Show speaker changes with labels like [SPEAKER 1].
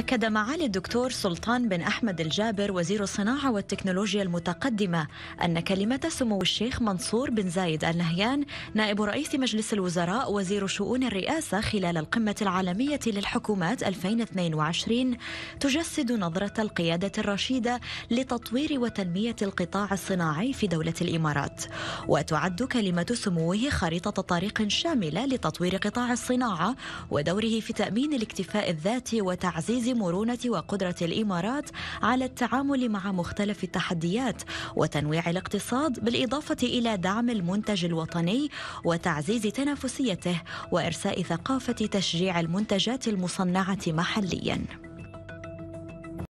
[SPEAKER 1] أكد معالي الدكتور سلطان بن أحمد الجابر وزير الصناعة والتكنولوجيا المتقدمة أن كلمة سمو الشيخ منصور بن زايد النهيان نائب رئيس مجلس الوزراء وزير شؤون الرئاسة خلال القمة العالمية للحكومات 2022 تجسد نظرة القيادة الرشيدة لتطوير وتنمية القطاع الصناعي في دولة الإمارات وتعد كلمة سموه خريطة طريق شاملة لتطوير قطاع الصناعة ودوره في تأمين الاكتفاء الذاتي وتعزيز مرونه وقدره الامارات على التعامل مع مختلف التحديات وتنويع الاقتصاد بالاضافه الى دعم المنتج الوطني وتعزيز تنافسيته وارساء ثقافه تشجيع المنتجات المصنعه محليا